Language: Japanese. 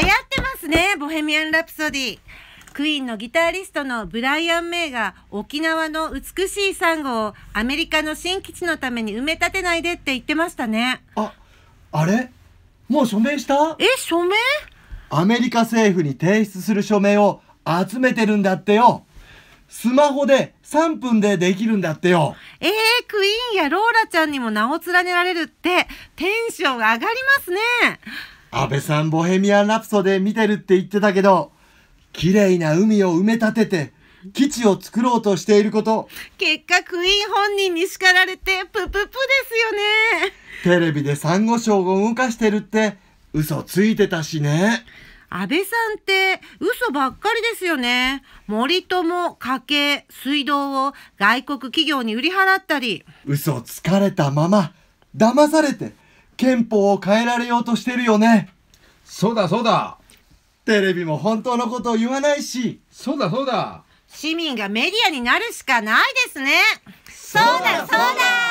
流行ってますね、ボヘミアン・ラプソディ。クイーンのギタリストのブライアン・メイが沖縄の美しいサンゴをアメリカの新基地のために埋め立てないでって言ってましたね。あ、あれもう署名したえ、署名アメリカ政府に提出する署名を集めてるんだってよ。スマホで3分でできるんだってよ。えー、クイーンやローラちゃんにも名を連ねられるってテンション上がりますね。安倍さんボヘミアン・ラプソで見てるって言ってたけど、綺麗な海を埋め立てて、基地を作ろうとしていること。結果、クイーン本人に叱られて、プププですよね。テレビでサンゴ礁を動かしてるって、嘘ついてたしね。安倍さんって嘘ばっかりですよね。森友、家計、水道を外国企業に売り払ったり。嘘つかれたまま、騙されて、憲法を変えられようとしてるよね。そうだそうだ。テレビも本当のことを言わないし。そうだそうだ。市民がメディアになるしかないですね。そうだそうだ